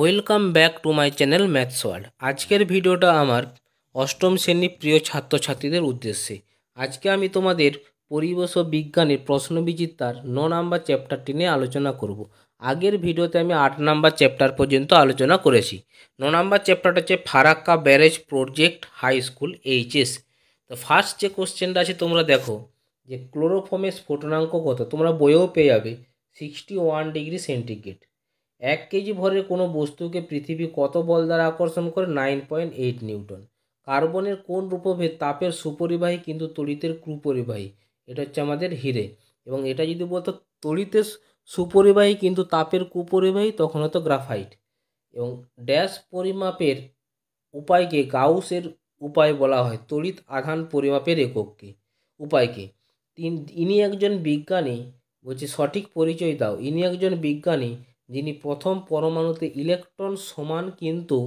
welcome back to my channel maths world আজকের ভিডিওটা আমার অষ্টম শ্রেণীর প্রিয় ছাত্রছাত্রীদের উদ্দেশ্যে আজকে আমি তোমাদের পরিবেশ ও বিজ্ঞানের প্রশ্নবিচিত্রার ন নাম্বার চ্যাপ্টারটি নিয়ে আলোচনা করব আগের ভিডিওতে আমি আট নাম্বার চ্যাপ্টার পর্যন্ত আলোচনা করেছি ন নাম্বার চ্যাপ্টারটা হচ্ছে Farakka barrage project high school HS তো ফার্স্ট যে কোশ্চেনটা আছে তোমরা দেখো যে ক্লোরোফর্মের স্ফোটনাঙ্ক কত তোমরা বইয়েও পেয়ে যাবে সিক্সটি ওয়ান ডিগ্রি সেন্টিগ্রেড এক কেজি ভরের কোনো বস্তুকে পৃথিবী কত বল দ্বারা আকর্ষণ করে নাইন পয়েন্ট এইট নিউটন কার্বনের কোন রূপভেদ তাপের সুপরিবাহী কিন্তু তড়িতের কুপরিবাহী এটা হচ্ছে আমাদের হিরে এবং এটা যদি বলতো তড়িতের সুপরিবাহী কিন্তু তাপের কুপরিবাহী তখন হতো গ্রাফাইট এবং ড্যাশ পরিমাপের উপায়কে গাউসের উপায় বলা হয় তড়িৎ আধান পরিমাপের এককে উপায়কে তিন ইনি একজন বিজ্ঞানী বলছি সঠিক পরিচয় দাও ইনি একজন বিজ্ঞানী যিনি প্রথম পরমাণুতে ইলেকট্রন সমান কিন্তু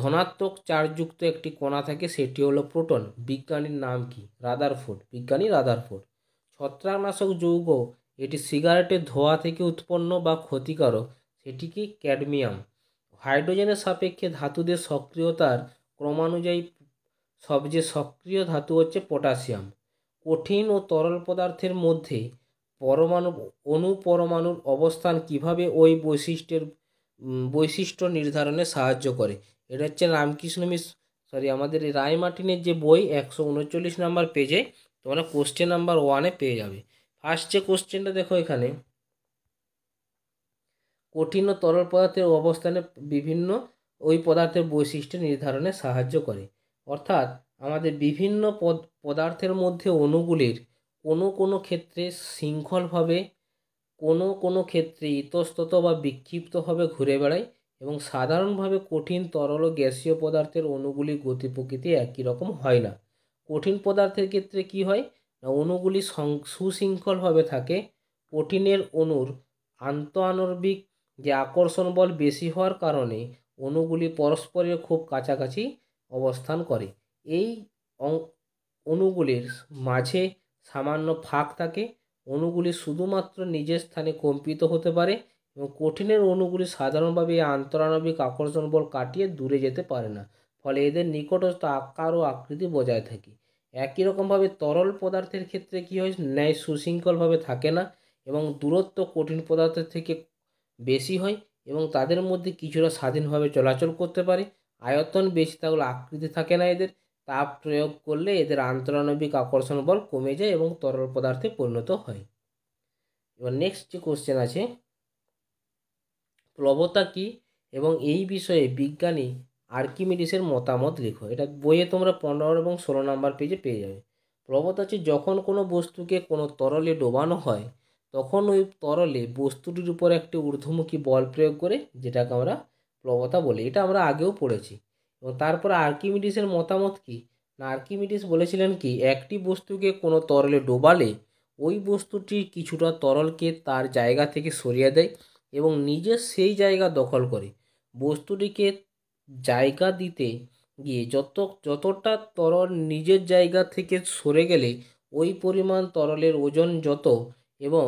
ধনাত্মক চার্জযুক্ত একটি কণা থাকে সেটি হলো প্রোটন বিজ্ঞানীর নাম কি রাদারফোর্ড বিজ্ঞানী রাদারফোর্ড ছত্রাকনাশক যৌগ এটি সিগারেটের ধোয়া থেকে উৎপন্ন বা ক্ষতিকারক সেটি কি ক্যাডমিয়াম হাইড্রোজেনের সাপেক্ষে ধাতুদের সক্রিয়তার ক্রমানুযায়ী সবচেয়ে সক্রিয় ধাতু হচ্ছে পটাশিয়াম কঠিন ও তরল পদার্থের মধ্যে পরমাণু অণু পরমাণুর অবস্থান কীভাবে ওই বৈশিষ্ট্যের বৈশিষ্ট্য নির্ধারণে সাহায্য করে এটা হচ্ছে রামকৃষ্ণ মিশ সরি আমাদের রায় মার্টিনের যে বই একশো উনচল্লিশ নাম্বার পেজে তোমরা কোশ্চেন নাম্বার ওয়ানে পেয়ে যাবে ফার্স্ট যে কোশ্চেনটা দেখো এখানে কঠিন ও তরল পদার্থের অবস্থানে বিভিন্ন ওই পদার্থের বৈশিষ্ট্য নির্ধারণে সাহায্য করে অর্থাৎ আমাদের বিভিন্ন পদার্থের মধ্যে অণুগুলির কোনো কোনো ক্ষেত্রে শৃঙ্খলভাবে কোনো কোনো ক্ষেত্রে ইতস্তত বা বিক্ষিপ্তভাবে ঘুরে বেড়ায় এবং সাধারণভাবে কঠিন তরল ও গ্যাসীয় পদার্থের অণুগুলি গতি প্রকৃতি একই রকম হয় না কঠিন পদার্থের ক্ষেত্রে কি হয় না অণুগুলি সুশৃঙ্খলভাবে থাকে কঠিনের অণুর আন্তঃআণবিক যে আকর্ষণ বল বেশি হওয়ার কারণে অণুগুলি পরস্পরের খুব কাছাকাছি অবস্থান করে এই অণুগুলির মাঝে সামান্য ফাঁক থাকে অণুগুলি শুধুমাত্র নিজের স্থানে কম্পিত হতে পারে এবং কঠিনের অণুগুলি সাধারণভাবে এই আন্তরানবিক আকর্ষণ বল কাটিয়ে দূরে যেতে পারে না ফলে এদের নিকটস্থ আকার ও আকৃতি বজায় থাকে একই রকমভাবে তরল পদার্থের ক্ষেত্রে কী হয় ন্যায় সুশৃঙ্খলভাবে থাকে না এবং দূরত্ব কঠিন পদার্থের থেকে বেশি হয় এবং তাদের মধ্যে কিছুটা স্বাধীনভাবে চলাচল করতে পারে আয়তন বেশি থাকলে আকৃতি থাকে না এদের তাপ প্রয়োগ করলে এদের আন্তরানবিক আকর্ষণ বল কমে যায় এবং তরল পদার্থে পরিণত হয় এবার নেক্সট যে কোশ্চেন আছে প্লবতা কি এবং এই বিষয়ে বিজ্ঞানী আর্কিমিডিসের মতামত লেখো এটা বইয়ে তোমরা পনেরো এবং ষোলো নম্বর পেজে পেয়ে যাবে প্লবতা হচ্ছে যখন কোনো বস্তুকে কোনো তরলে ডোবানো হয় তখন ওই তরলে বস্তুটির উপর একটি ঊর্ধ্বমুখী বল প্রয়োগ করে যেটাকে আমরা প্লবতা বলি এটা আমরা আগেও পড়েছি তো তারপর আর্কিমিডিসের মতামত কি না আর্কিমিডিস বলেছিলেন কি একটি বস্তুকে কোনো তরলে ডোবালে ওই বস্তুটি কিছুটা তরলকে তার জায়গা থেকে সরিয়ে দেয় এবং নিজে সেই জায়গা দখল করে বস্তুটিকে জায়গা দিতে গিয়ে যত যতটা তরল নিজের জায়গা থেকে সরে গেলে ওই পরিমাণ তরলের ওজন যত এবং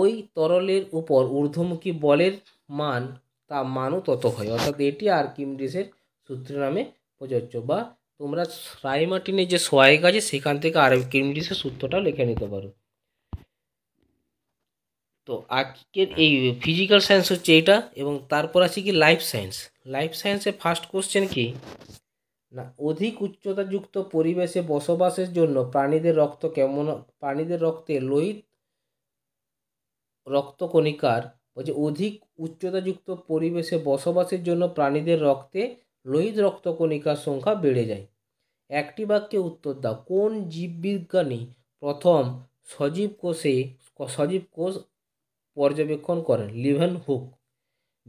ওই তরলের উপর ঊর্ধ্বমুখী বলের মান তা মানও তত হয় অর্থাৎ এটি আর্কিমিডিসের সূত্র নামে প্রযোজ্য বা তোমরা রাইমার্টিনের যে সহায়ক আছে সেখান থেকে আর কেমিডিসের সূত্রটাও লিখে নিতে পারো তো আজকের এই ফিজিক্যাল সায়েন্স হচ্ছে এটা এবং তারপর আছে কি লাইফ সায়েন্স লাইফ সায়েন্সে ফার্স্ট কোশ্চেন কি না অধিক উচ্চতাযুক্ত পরিবেশে বসবাসের জন্য প্রাণীদের রক্ত কেমন প্রাণীদের রক্তে লোহিত রক্তকণিকার যে অধিক উচ্চতাযুক্ত পরিবেশে বসবাসের জন্য প্রাণীদের রক্তে লোহিত রক্তকণিকার সংখ্যা বেড়ে যায় একটি বাক্যে উত্তর দাও কোন জীববিজ্ঞানী প্রথম সজীব কোষে সজীব কোষ পর্যবেক্ষণ করেন লিভেন হুক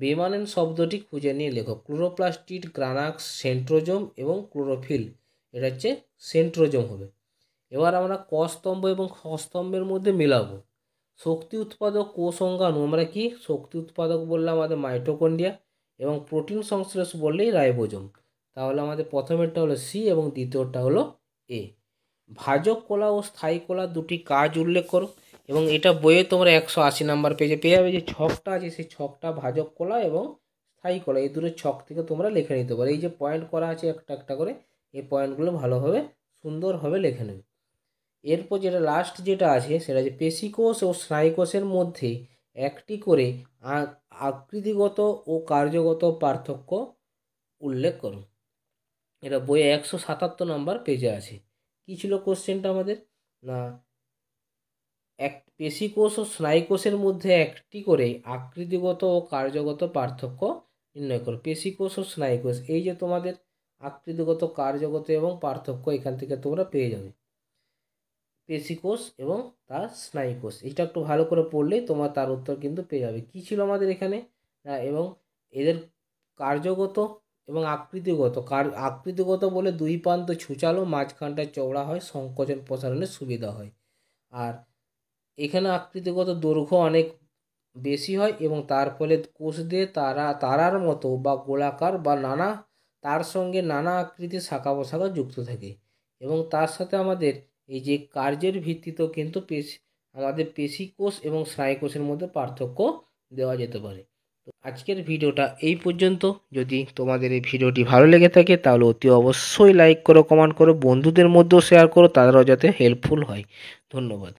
বেমানেন শব্দটি খুঁজে নিয়ে লেখক ক্লোরোপ্লাস্টিড গ্রানাক্স সেন্ট্রোজম এবং ক্লোরোফিল এটা হচ্ছে সেন্ট্রোজম হবে এবার আমরা কস্তম্ভ এবং হস্তম্ভের মধ্যে মেলাবো শক্তি উৎপাদক কোষ অঙ্গাণু আমরা কি শক্তি উৎপাদক বললাম আমাদের মাইটোকন্ডিয়া এবং প্রোটিন সংশ্লেষ বললেই রাইবোজম তাহলে আমাদের প্রথমেরটা হলো সি এবং দ্বিতীয়টা হলো এ ভাজক কলা ও স্থায়ী কলা দুটি কাজ উল্লেখ করো এবং এটা বইয়ে তোমরা একশো আশি নাম্বার পেজে পেয়ে যাবে যে ছকটা আছে সেই ছকটা ভাজক কলা এবং স্থায়ী কলা এই দুটো ছক থেকে তোমরা লিখে নিতে পারো এই যে পয়েন্ট করা আছে একটা একটা করে এই পয়েন্টগুলো ভালোভাবে সুন্দরভাবে লিখে নেবে এরপর যেটা লাস্ট যেটা আছে সেটা যে পেশিকোষ ও স্নায়ুকোষের মধ্যে একটি করে আকৃতিগত ও কার্যগত পার্থক্য উল্লেখ করুন এটা বইয়ে একশো সাতাত্তর নম্বর পেজে আছে কী ছিল কোশ্চেনটা আমাদের না এক পেশিকোষ ও স্নায়ুকোষের মধ্যে একটি করে আকৃতিগত ও কার্যগত পার্থক্য নির্ণয় করো পেশিকোষ ও স্নায়ুকোষ এই যে তোমাদের আকৃতিগত কার্যগত এবং পার্থক্য এখান থেকে তোমরা পেয়ে যাবে পেশিকোষ এবং তার স্নায়ুকোষ এটা একটু ভালো করে পড়লে তোমার তার উত্তর কিন্তু পেয়ে যাবে কী ছিল আমাদের এখানে এবং এদের কার্যগত এবং আকৃতিগত কার আকৃতিগত বলে দুই প্রান্ত ছুচালো মাঝখানটা চওড়া হয় সংকোচন প্রসারণের সুবিধা হয় আর এখানে আকৃতিগত দৈর্ঘ্য অনেক বেশি হয় এবং তার ফলে কোষ দিয়ে তারা তারার মতো বা গোলাকার বা নানা তার সঙ্গে নানা আকৃতির শাখা প্রশাখা যুক্ত থাকে এবং তার সাথে আমাদের এই যে কার্যের ভিত্তিতেও কিন্তু পেশ আমাদের পেশি কোষ এবং স্নায়ুকোষের মধ্যে পার্থক্য দেওয়া যেতে পারে তো আজকের ভিডিওটা এই পর্যন্ত যদি তোমাদের এই ভিডিওটি ভালো লেগে থাকে তাহলে অতি অবশ্যই লাইক করো কমেন্ট করো বন্ধুদের মধ্যেও শেয়ার করো তাদেরও যাতে হেল্পফুল হয় ধন্যবাদ